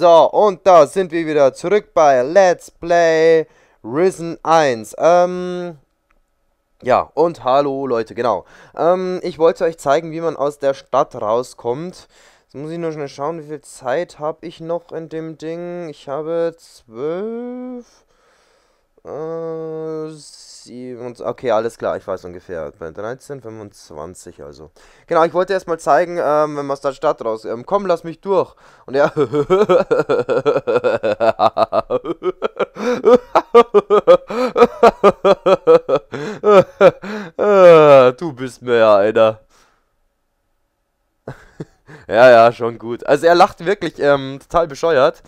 So, und da sind wir wieder zurück bei Let's Play Risen 1. Ähm, ja, und hallo Leute, genau. Ähm, ich wollte euch zeigen, wie man aus der Stadt rauskommt. Jetzt muss ich nur schnell schauen, wie viel Zeit habe ich noch in dem Ding. Ich habe zwölf... Äh, 27, okay, alles klar, ich weiß ungefähr. Bei 13, 25 also. Genau, ich wollte erstmal zeigen, ähm, wenn man aus der Stadt raus... Ähm, komm, lass mich durch. Und er... du bist mehr einer. ja, ja, schon gut. Also er lacht wirklich ähm, total bescheuert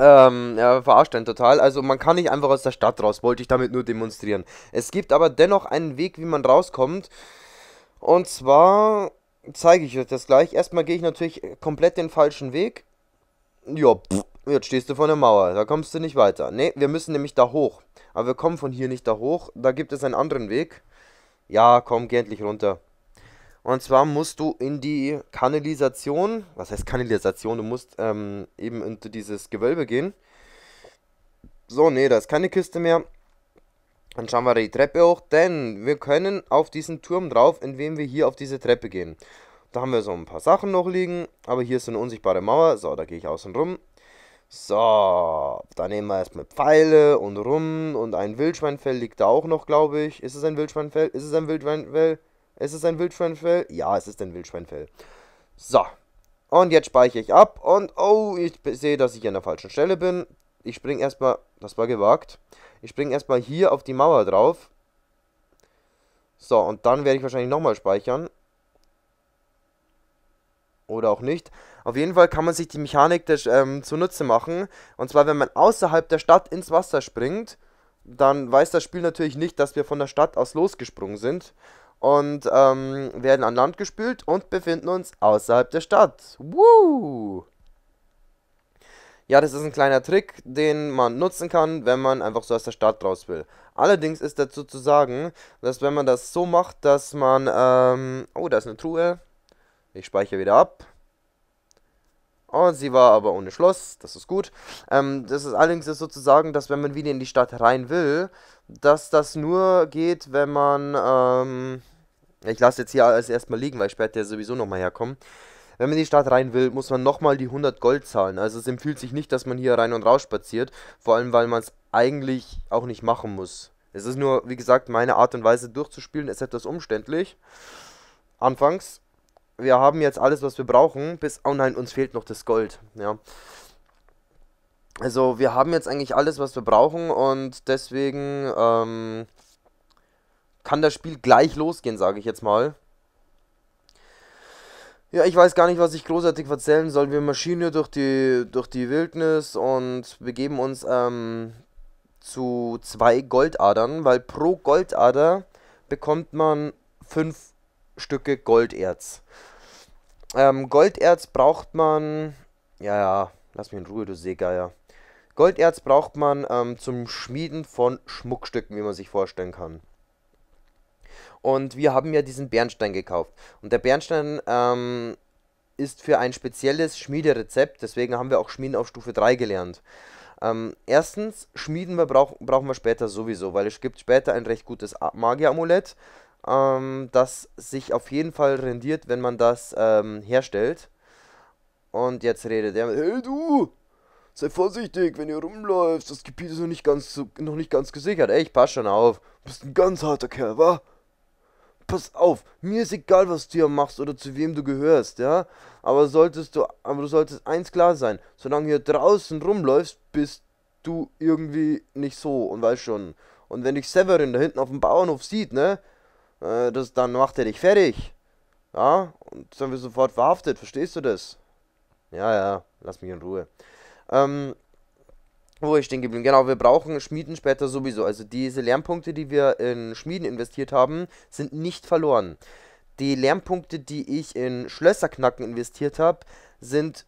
ähm, ja, verarscht einen total. Also man kann nicht einfach aus der Stadt raus, wollte ich damit nur demonstrieren. Es gibt aber dennoch einen Weg, wie man rauskommt. Und zwar zeige ich euch das gleich. Erstmal gehe ich natürlich komplett den falschen Weg. Ja, pff, jetzt stehst du vor der Mauer. Da kommst du nicht weiter. Ne, wir müssen nämlich da hoch. Aber wir kommen von hier nicht da hoch. Da gibt es einen anderen Weg. Ja, komm, geh endlich runter. Und zwar musst du in die Kanalisation, was heißt Kanalisation? Du musst ähm, eben in dieses Gewölbe gehen. So, nee, da ist keine Kiste mehr. Dann schauen wir die Treppe hoch, denn wir können auf diesen Turm drauf, indem wir hier auf diese Treppe gehen. Da haben wir so ein paar Sachen noch liegen, aber hier ist so eine unsichtbare Mauer. So, da gehe ich außen rum. So, da nehmen wir erstmal Pfeile und rum und ein Wildschweinfell liegt da auch noch, glaube ich. Ist es ein Wildschweinfell? Ist es ein Wildschweinfell? Ist es ein Wildschweinfell? Ja, es ist ein Wildschweinfell. So. Und jetzt speichere ich ab. Und, oh, ich sehe, dass ich an der falschen Stelle bin. Ich springe erstmal, das war gewagt. Ich springe erstmal hier auf die Mauer drauf. So, und dann werde ich wahrscheinlich nochmal speichern. Oder auch nicht. Auf jeden Fall kann man sich die Mechanik des, ähm, zunutze machen. Und zwar, wenn man außerhalb der Stadt ins Wasser springt, dann weiß das Spiel natürlich nicht, dass wir von der Stadt aus losgesprungen sind und ähm, werden an Land gespült und befinden uns außerhalb der Stadt. Woo! Ja, das ist ein kleiner Trick, den man nutzen kann, wenn man einfach so aus der Stadt raus will. Allerdings ist dazu zu sagen, dass wenn man das so macht, dass man... Ähm, oh, da ist eine Truhe. Ich speichere wieder ab. Und sie war aber ohne Schloss, das ist gut. Ähm, das ist allerdings ist sozusagen, dass wenn man wieder in die Stadt rein will, dass das nur geht, wenn man. Ähm, ich lasse jetzt hier alles erstmal liegen, weil später sowieso nochmal herkommen. Wenn man in die Stadt rein will, muss man nochmal die 100 Gold zahlen. Also es empfiehlt sich nicht, dass man hier rein und raus spaziert. Vor allem, weil man es eigentlich auch nicht machen muss. Es ist nur, wie gesagt, meine Art und Weise durchzuspielen, ist etwas umständlich. Anfangs wir haben jetzt alles, was wir brauchen, bis, oh nein, uns fehlt noch das Gold, ja. Also, wir haben jetzt eigentlich alles, was wir brauchen und deswegen, ähm, kann das Spiel gleich losgehen, sage ich jetzt mal. Ja, ich weiß gar nicht, was ich großartig erzählen soll. Wir marschieren hier durch die, durch die Wildnis und begeben uns ähm, zu zwei Goldadern, weil pro Goldader bekommt man fünf Stücke Golderz. Ähm, Golderz braucht man. Ja, ja, lass mich in Ruhe, du Seegeier. Golderz braucht man ähm, zum Schmieden von Schmuckstücken, wie man sich vorstellen kann. Und wir haben ja diesen Bernstein gekauft. Und der Bernstein ähm, ist für ein spezielles Schmiederezept, deswegen haben wir auch Schmieden auf Stufe 3 gelernt. Ähm, erstens, Schmieden wir brauch, brauchen wir später sowieso, weil es gibt später ein recht gutes Magier-Amulett, ähm, das sich auf jeden Fall rendiert, wenn man das ähm, herstellt. Und jetzt redet er, hey du, sei vorsichtig, wenn ihr rumläufst, das Gebiet ist noch nicht ganz, noch nicht ganz gesichert. Ey, ich pass schon auf, du bist ein ganz harter Kerl, wa? pass auf, mir ist egal, was du hier machst oder zu wem du gehörst, ja. Aber solltest du, aber du solltest eins klar sein, solange hier draußen rumläufst, bist du irgendwie nicht so und weißt schon. Und wenn dich Severin da hinten auf dem Bauernhof sieht, ne, äh, das, dann macht er dich fertig. Ja, und dann wird sofort verhaftet, verstehst du das? Ja, ja, lass mich in Ruhe. Ähm, wo ich stehen geblieben? Genau, wir brauchen Schmieden später sowieso. Also diese Lernpunkte, die wir in Schmieden investiert haben, sind nicht verloren. Die Lernpunkte, die ich in Schlösserknacken investiert habe, sind,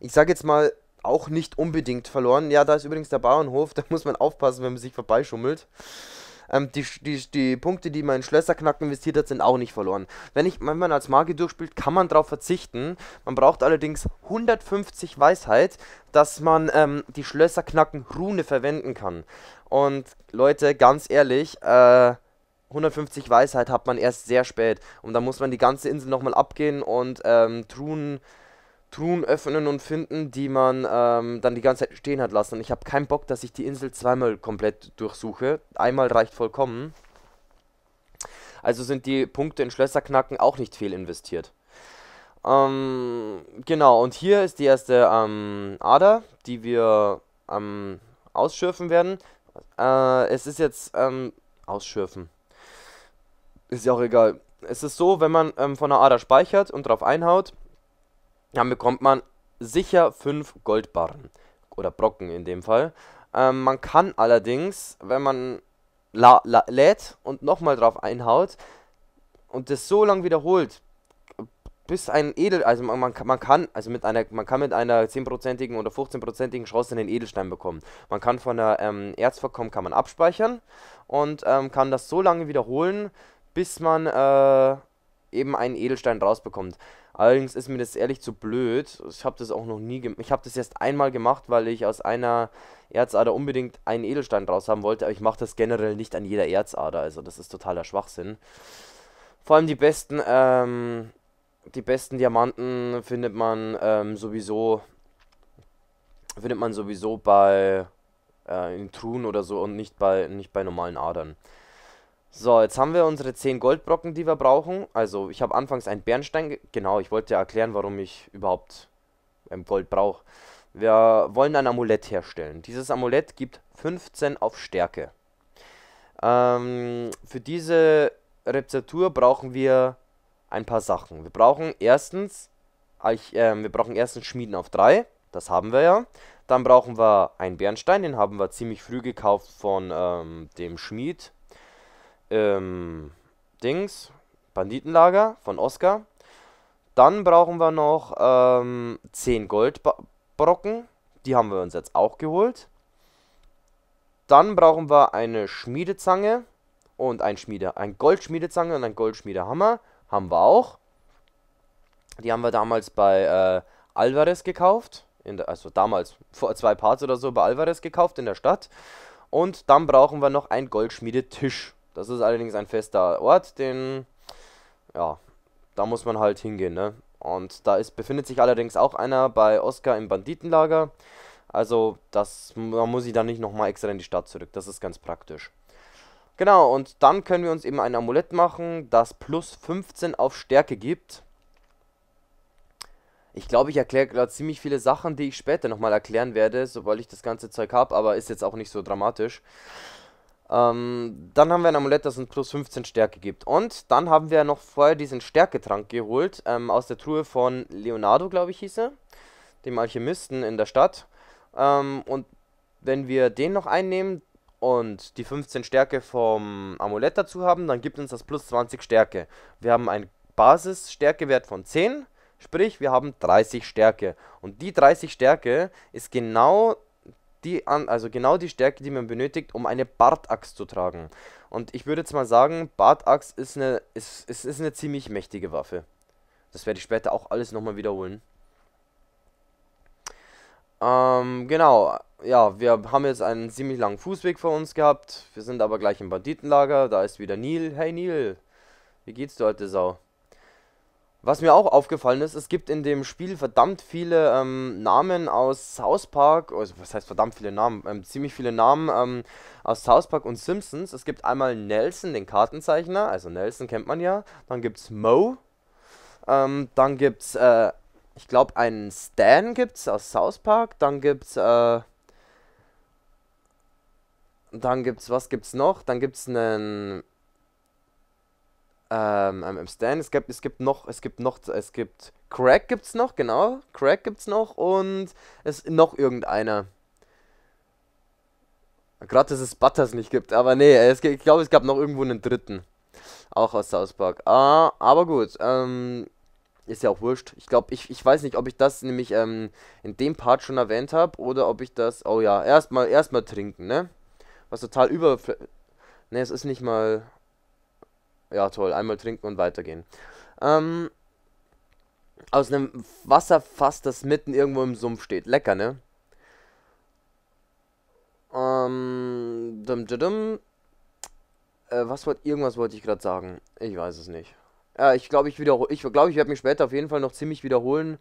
ich sage jetzt mal, auch nicht unbedingt verloren. Ja, da ist übrigens der Bauernhof, da muss man aufpassen, wenn man sich vorbeischummelt ähm, die, die, die Punkte, die man in Schlösserknacken investiert hat, sind auch nicht verloren. Wenn, ich, wenn man als Magier durchspielt, kann man darauf verzichten. Man braucht allerdings 150 Weisheit, dass man ähm, die Schlösserknacken-Rune verwenden kann. Und Leute, ganz ehrlich, äh, 150 Weisheit hat man erst sehr spät. Und dann muss man die ganze Insel nochmal abgehen und ähm, Truhen Truhen öffnen und finden, die man ähm, dann die ganze Zeit stehen hat lassen. Und ich habe keinen Bock, dass ich die Insel zweimal komplett durchsuche. Einmal reicht vollkommen. Also sind die Punkte in Schlösserknacken auch nicht viel investiert. Ähm, genau, und hier ist die erste ähm, Ader, die wir ähm, ausschürfen werden. Äh, es ist jetzt ähm, ausschürfen. Ist ja auch egal. Es ist so, wenn man ähm, von einer Ader speichert und drauf einhaut, dann bekommt man sicher 5 Goldbarren. Oder Brocken in dem Fall. Ähm, man kann allerdings, wenn man lädt und nochmal drauf einhaut und das so lange wiederholt, bis ein Edel, also man, man, man, kann, also mit einer, man kann mit einer 10%igen oder 15%igen Chance einen Edelstein bekommen. Man kann von der ähm, Erzvorkommen kann man abspeichern und ähm, kann das so lange wiederholen, bis man äh, eben einen Edelstein rausbekommt. Allerdings ist mir das ehrlich zu blöd. Ich habe das auch noch nie gemacht. Ich habe das erst einmal gemacht, weil ich aus einer Erzader unbedingt einen Edelstein draus haben wollte. Aber ich mache das generell nicht an jeder Erzader. Also das ist totaler Schwachsinn. Vor allem die besten, ähm, die besten Diamanten findet man ähm, sowieso, findet man sowieso bei äh, in Truhen oder so und nicht bei, nicht bei normalen Adern. So, jetzt haben wir unsere 10 Goldbrocken, die wir brauchen. Also, ich habe anfangs einen Bernstein... Genau, ich wollte ja erklären, warum ich überhaupt ähm, Gold brauche. Wir wollen ein Amulett herstellen. Dieses Amulett gibt 15 auf Stärke. Ähm, für diese Rezeptur brauchen wir ein paar Sachen. Wir brauchen erstens... Ich, äh, wir brauchen erstens Schmieden auf 3. Das haben wir ja. Dann brauchen wir einen Bernstein. Den haben wir ziemlich früh gekauft von ähm, dem Schmied ähm, Dings, Banditenlager von Oscar. Dann brauchen wir noch ähm, 10 Goldbrocken. Die haben wir uns jetzt auch geholt. Dann brauchen wir eine Schmiedezange und ein Schmiede, ein Goldschmiedezange und ein Goldschmiedehammer haben wir auch. Die haben wir damals bei äh, Alvarez gekauft, der, also damals vor zwei Parts oder so bei Alvarez gekauft in der Stadt. Und dann brauchen wir noch einen Goldschmiedetisch. Das ist allerdings ein fester Ort, den, ja, da muss man halt hingehen, ne? Und da ist, befindet sich allerdings auch einer bei Oscar im Banditenlager. Also, das, man muss ich dann nicht nochmal extra in die Stadt zurück. Das ist ganz praktisch. Genau, und dann können wir uns eben ein Amulett machen, das plus 15 auf Stärke gibt. Ich glaube, ich erkläre gerade ziemlich viele Sachen, die ich später nochmal erklären werde, sobald ich das ganze Zeug habe, aber ist jetzt auch nicht so dramatisch. Ähm, dann haben wir ein Amulett, das uns plus 15 Stärke gibt. Und dann haben wir noch vorher diesen Stärketrank geholt, ähm, aus der Truhe von Leonardo, glaube ich, hieß er, dem Alchemisten in der Stadt. Ähm, und wenn wir den noch einnehmen und die 15 Stärke vom Amulett dazu haben, dann gibt uns das plus 20 Stärke. Wir haben einen Basisstärkewert von 10, sprich wir haben 30 Stärke. Und die 30 Stärke ist genau die an, also genau die Stärke, die man benötigt, um eine Bartaxt zu tragen. Und ich würde jetzt mal sagen, Bartaxt ist eine, ist, ist, ist eine ziemlich mächtige Waffe. Das werde ich später auch alles nochmal wiederholen. Ähm, genau. Ja, wir haben jetzt einen ziemlich langen Fußweg vor uns gehabt. Wir sind aber gleich im Banditenlager. Da ist wieder Neil. Hey Neil, wie geht's dir heute, Sau? Was mir auch aufgefallen ist, es gibt in dem Spiel verdammt viele ähm, Namen aus South Park, also was heißt verdammt viele Namen, ähm, ziemlich viele Namen ähm, aus South Park und Simpsons. Es gibt einmal Nelson, den Kartenzeichner, also Nelson kennt man ja. Dann gibt's Mo. Ähm, dann gibt's, äh, ich glaube, einen Stan gibt's aus South Park. Dann gibt's, äh, dann gibt's, was gibt's noch? Dann gibt's einen ähm, Stan. Es gibt, es gibt noch, es gibt noch, es gibt Crack gibt's noch, genau. Crack gibt's noch und es ist noch irgendeiner. Gerade, dass es Butters nicht gibt, aber nee, es, ich glaube, es gab noch irgendwo einen dritten. Auch aus South Park. Ah, aber gut, ähm, ist ja auch wurscht. Ich glaube, ich, ich weiß nicht, ob ich das nämlich ähm, in dem Part schon erwähnt habe oder ob ich das. Oh ja, erstmal erstmal trinken, ne? Was total über. Ne, es ist nicht mal ja toll, einmal trinken und weitergehen. Ähm, aus einem Wasserfass, das mitten irgendwo im Sumpf steht. Lecker, ne? Ähm, dum, dum, dum. Äh, was wollte, irgendwas wollte ich gerade sagen. Ich weiß es nicht. Ja, ich glaube, ich wiederhole, ich glaube, ich werde mich später auf jeden Fall noch ziemlich wiederholen.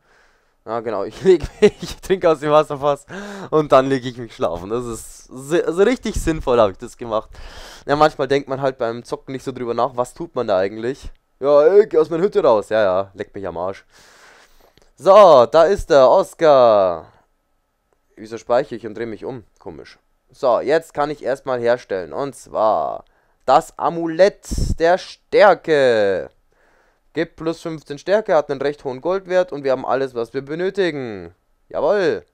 Ja, genau, ich lege mich, ich trinke aus dem Wasserfass und dann lege ich mich schlafen. Das ist so also richtig sinnvoll, habe ich das gemacht. Ja, manchmal denkt man halt beim Zocken nicht so drüber nach, was tut man da eigentlich? Ja, ich geh aus meiner Hütte raus. Ja, ja, leck mich am Arsch. So, da ist der Oscar. Wieso speichere ich und drehe mich um? Komisch. So, jetzt kann ich erstmal herstellen. Und zwar das Amulett der Stärke. Gibt plus 15 Stärke, hat einen recht hohen Goldwert und wir haben alles, was wir benötigen. Jawoll.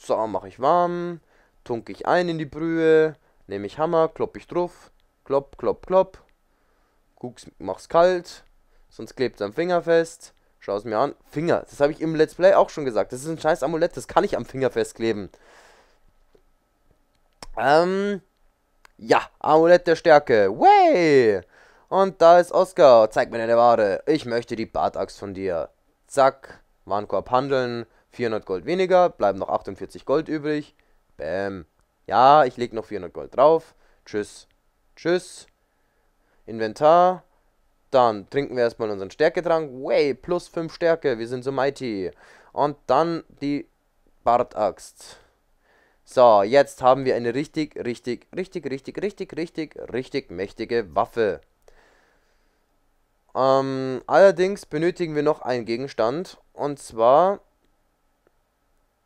So, mache ich warm. Tunke ich ein in die Brühe. Nehme ich Hammer, klopp ich drauf. Klopp, klopp, klopp. Guck's, mach's kalt. Sonst klebt's am Finger fest. Schau's mir an. Finger. Das habe ich im Let's Play auch schon gesagt. Das ist ein scheiß Amulett. Das kann ich am Finger festkleben. Ähm. Ja, Amulett der Stärke. Way! Und da ist Oscar. Zeig mir deine Ware. Ich möchte die Bartaxt von dir. Zack. Warenkorb handeln. 400 Gold weniger. Bleiben noch 48 Gold übrig. Bäm. Ja, ich lege noch 400 Gold drauf. Tschüss. Tschüss. Inventar. Dann trinken wir erstmal unseren Stärketrank. Way, plus 5 Stärke. Wir sind so mighty. Und dann die Bartaxt. So, jetzt haben wir eine richtig, richtig, richtig, richtig, richtig, richtig, richtig mächtige Waffe. Ähm, allerdings benötigen wir noch einen Gegenstand. Und zwar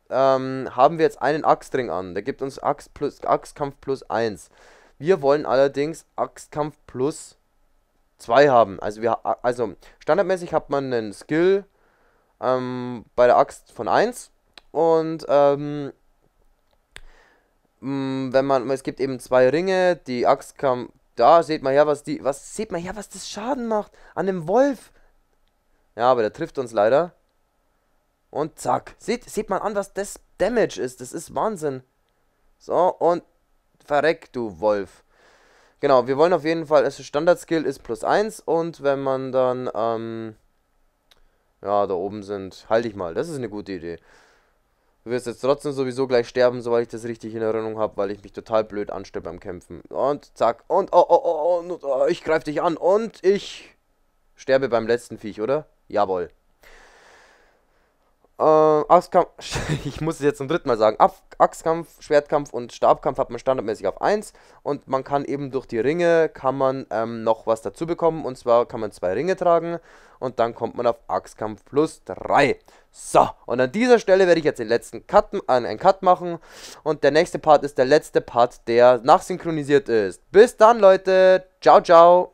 ähm, haben wir jetzt einen Axtring an. Der gibt uns Axt plus, Axtkampf plus 1. Wir wollen allerdings Axtkampf plus 2 haben. Also, wir, also standardmäßig hat man einen Skill ähm, bei der Axt von 1. Und ähm, wenn man, es gibt eben zwei Ringe, die Axtkampf, da seht man ja, was die. Was seht man ja, was das Schaden macht. An dem Wolf. Ja, aber der trifft uns leider. Und zack. Seht, seht man an, was das Damage ist. Das ist Wahnsinn. So, und verreck, du Wolf. Genau, wir wollen auf jeden Fall, also Standard-Skill ist plus 1 und wenn man dann, ähm, ja, da oben sind, halte ich mal. Das ist eine gute Idee. Du wirst jetzt trotzdem sowieso gleich sterben, sobald ich das richtig in Erinnerung habe, weil ich mich total blöd anstelle beim Kämpfen. Und zack. Und oh, oh, oh, und, oh, oh, ich greife dich an. Und ich sterbe beim letzten Viech, oder? Jawohl. Axtkampf, ich muss es jetzt zum dritten Mal sagen, Axtkampf, Schwertkampf und Stabkampf hat man standardmäßig auf 1 und man kann eben durch die Ringe, kann man ähm, noch was dazu bekommen und zwar kann man zwei Ringe tragen und dann kommt man auf Axtkampf plus 3. So, und an dieser Stelle werde ich jetzt den letzten Cut, äh, einen Cut machen und der nächste Part ist der letzte Part, der nachsynchronisiert ist. Bis dann Leute, ciao, ciao.